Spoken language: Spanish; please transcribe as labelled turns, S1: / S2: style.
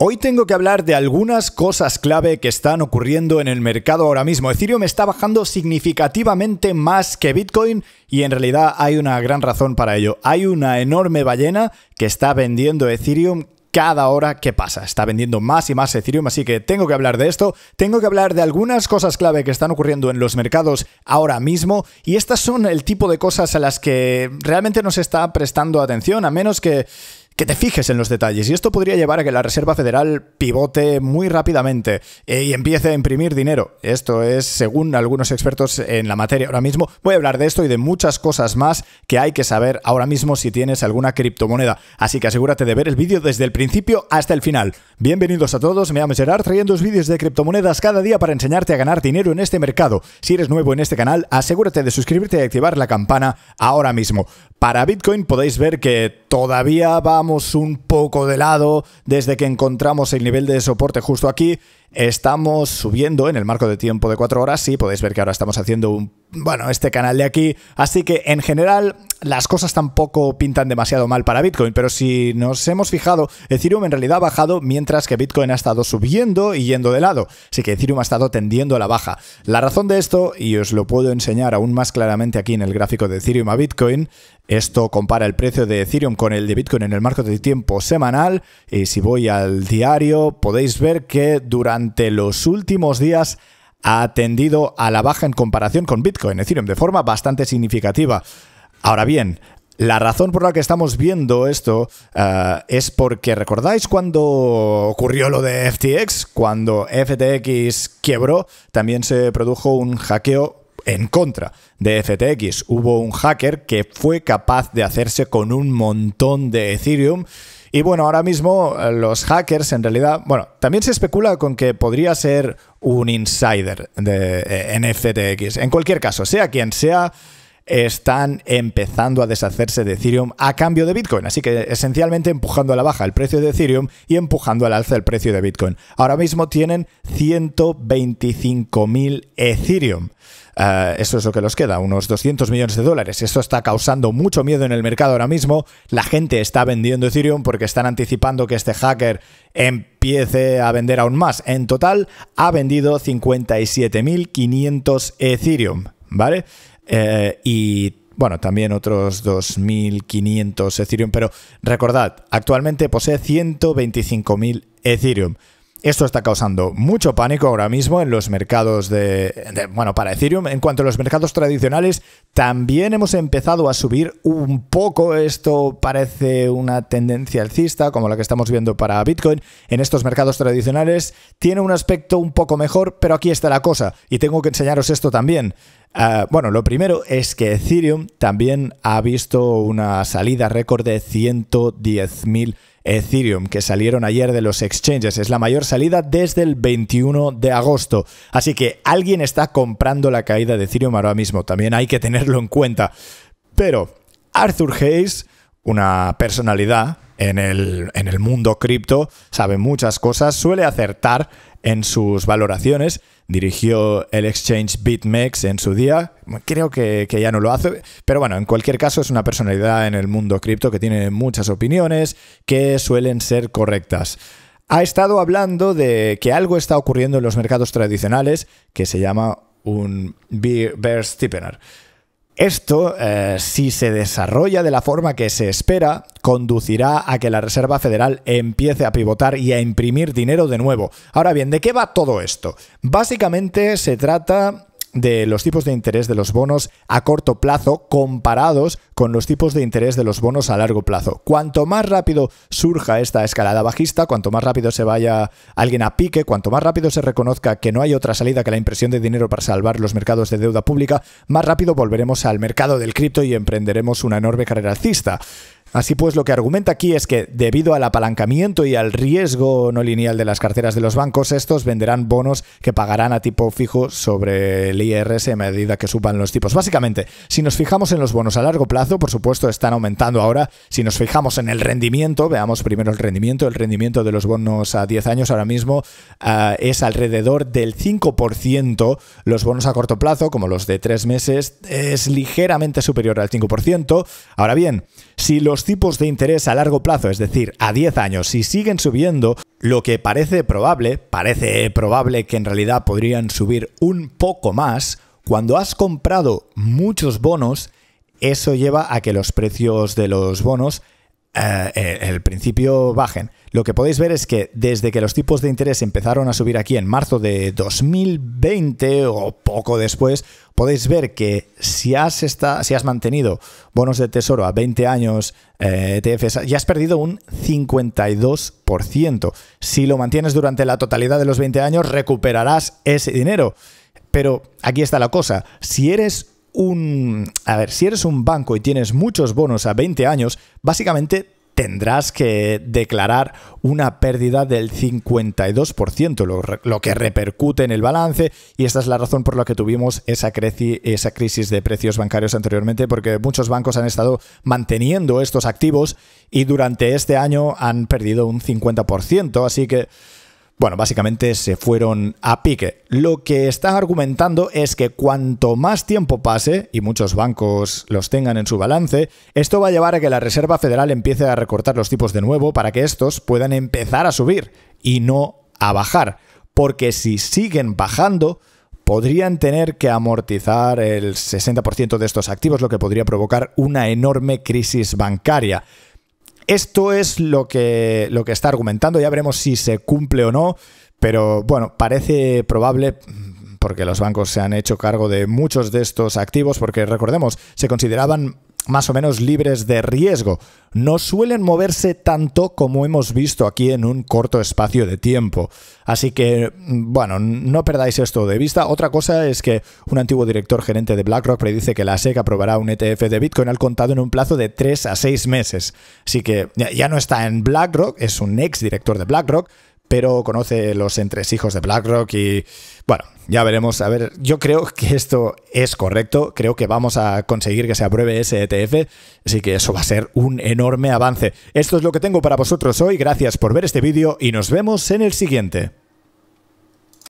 S1: Hoy tengo que hablar de algunas cosas clave que están ocurriendo en el mercado ahora mismo. Ethereum está bajando significativamente más que Bitcoin y en realidad hay una gran razón para ello. Hay una enorme ballena que está vendiendo Ethereum cada hora que pasa. Está vendiendo más y más Ethereum, así que tengo que hablar de esto. Tengo que hablar de algunas cosas clave que están ocurriendo en los mercados ahora mismo. Y estas son el tipo de cosas a las que realmente no se está prestando atención, a menos que que te fijes en los detalles. Y esto podría llevar a que la Reserva Federal pivote muy rápidamente eh, y empiece a imprimir dinero. Esto es, según algunos expertos en la materia ahora mismo, voy a hablar de esto y de muchas cosas más que hay que saber ahora mismo si tienes alguna criptomoneda. Así que asegúrate de ver el vídeo desde el principio hasta el final. Bienvenidos a todos, me llamo Gerard, trayendo vídeos de criptomonedas cada día para enseñarte a ganar dinero en este mercado. Si eres nuevo en este canal, asegúrate de suscribirte y activar la campana ahora mismo. Para Bitcoin podéis ver que Todavía vamos un poco de lado desde que encontramos el nivel de soporte justo aquí Estamos subiendo en el marco de tiempo de 4 horas, sí, podéis ver que ahora estamos haciendo un, bueno, este canal de aquí, así que en general las cosas tampoco pintan demasiado mal para Bitcoin, pero si nos hemos fijado, Ethereum en realidad ha bajado mientras que Bitcoin ha estado subiendo y yendo de lado, así que Ethereum ha estado tendiendo a la baja. La razón de esto, y os lo puedo enseñar aún más claramente aquí en el gráfico de Ethereum a Bitcoin, esto compara el precio de Ethereum con el de Bitcoin en el marco de tiempo semanal, y si voy al diario podéis ver que durante durante los últimos días ha atendido a la baja en comparación con Bitcoin, Ethereum, de forma bastante significativa. Ahora bien, la razón por la que estamos viendo esto eh, es porque, ¿recordáis cuando ocurrió lo de FTX? Cuando FTX quebró, también se produjo un hackeo en contra de FTX. Hubo un hacker que fue capaz de hacerse con un montón de Ethereum y bueno, ahora mismo eh, los hackers en realidad, bueno, también se especula con que podría ser un insider de eh, NFTX. En cualquier caso, sea quien sea, están empezando a deshacerse de Ethereum a cambio de Bitcoin. Así que esencialmente empujando a la baja el precio de Ethereum y empujando al alza el precio de Bitcoin. Ahora mismo tienen 125.000 Ethereum. Eh, eso es lo que les queda, unos 200 millones de dólares. Esto está causando mucho miedo en el mercado ahora mismo. La gente está vendiendo Ethereum porque están anticipando que este hacker empiece a vender aún más. En total ha vendido 57.500 Ethereum. ¿Vale? Eh, y bueno, también otros 2.500 Ethereum, pero recordad, actualmente posee 125.000 Ethereum. Esto está causando mucho pánico ahora mismo en los mercados de, Bueno, para Ethereum, en cuanto a los mercados tradicionales, también hemos empezado a subir un poco. Esto parece una tendencia alcista, como la que estamos viendo para Bitcoin. En estos mercados tradicionales tiene un aspecto un poco mejor, pero aquí está la cosa. Y tengo que enseñaros esto también. Ah, bueno, lo primero es que Ethereum también ha visto una salida récord de 110.000 Ethereum que salieron ayer de los exchanges. Es la mayor salida desde el 21 de agosto. Así que alguien está comprando la caída de Ethereum ahora mismo. También hay que tenerlo en cuenta. Pero Arthur Hayes, una personalidad en el, en el mundo cripto, sabe muchas cosas, suele acertar en sus valoraciones. Dirigió el exchange BitMEX en su día. Creo que, que, ya no lo hace. Pero bueno, en cualquier caso es una personalidad en el mundo cripto que tiene muchas opiniones que suelen ser correctas. Ha estado hablando de que algo está ocurriendo en los mercados tradicionales que se llama un bear steepener. Esto, eh, si se desarrolla de la forma que se espera, conducirá a que la Reserva Federal empiece a pivotar y a imprimir dinero de nuevo. Ahora bien, ¿de qué va todo esto? Básicamente se trata de los tipos de interés de los bonos a corto plazo comparados con los tipos de interés de los bonos a largo plazo. Cuanto más rápido surja esta escalada bajista, cuanto más rápido se vaya alguien a pique, cuanto más rápido se reconozca que no hay otra salida que la impresión de dinero para salvar los mercados de deuda pública, más rápido volveremos al mercado del cripto y emprenderemos una enorme carrera alcista. Así pues, lo que argumenta aquí es que, debido al apalancamiento y al riesgo no lineal de las carteras de los bancos, estos venderán bonos que pagarán a tipo fijo sobre el IRS a medida que suban los tipos. Básicamente, si nos fijamos en los bonos a largo plazo, por supuesto, están aumentando ahora. Si nos fijamos en el rendimiento, veamos primero el rendimiento. El rendimiento de los bonos a 10 años ahora mismo ah, es alrededor del 5%. Los bonos a corto plazo, como los de 3 meses, es ligeramente superior al 5%. Ahora bien, si los tipos de interés a largo plazo, es decir, a 10 años, si siguen subiendo, lo que parece probable, parece probable que en realidad podrían subir un poco más, cuando has comprado muchos bonos, eso lleva a que los precios de los bonos eh, eh, el principio bajen. Lo que podéis ver es que desde que los tipos de interés empezaron a subir aquí en marzo de 2020 o poco después, podéis ver que si has, mantenido bonos de tesoro a 20 años, eh, e ya has perdido un 52%. Si lo mantienes durante la totalidad de los 20 años, recuperarás ese dinero. Pero aquí está la cosa, si eres un... A ver, si eres un banco y tienes muchos bonos a 20 años, básicamente tendrás que declarar una pérdida del 52%, lo, que repercute en el balance, y esta es la razón por la que tuvimos esa, esa crisis de precios bancarios anteriormente, porque muchos bancos han estado manteniendo estos activos y durante este año han perdido un 50%, así que... Bueno, básicamente se fueron a pique. Lo que están argumentando es que cuanto más tiempo pase, y muchos bancos los tengan en su balance, esto va a llevar a que la Reserva Federal empiece a recortar los tipos de nuevo para que estos puedan empezar a subir y no a bajar. Porque si siguen bajando, podrían tener que amortizar el 60% de estos activos, lo que podría provocar una enorme crisis bancaria. Esto es lo que, lo que está argumentando, ya veremos si se cumple o no, pero bueno, parece probable mm, porque los bancos se han hecho cargo de muchos de estos activos, porque recordemos, se consideraban más o menos libres de riesgo. No suelen moverse tanto como hemos visto aquí en un corto espacio de tiempo. Así que, mm, bueno, no perdáis esto de vista. Otra cosa es que un antiguo director gerente de BlackRock predice que la SEC aprobará un ETF de Bitcoin al contado en un plazo de 3 a 6 meses. Así que ya no está en BlackRock, es un ex director de BlackRock, pero conoce los entresijos de BlackRock y bueno, ya veremos. A ver, yo creo que esto es correcto, creo que vamos a conseguir que se apruebe ese ETF, así que eso va a ser un enorme avance. Esto es lo que tengo para vosotros hoy, gracias por ver este vídeo y nos vemos en el siguiente.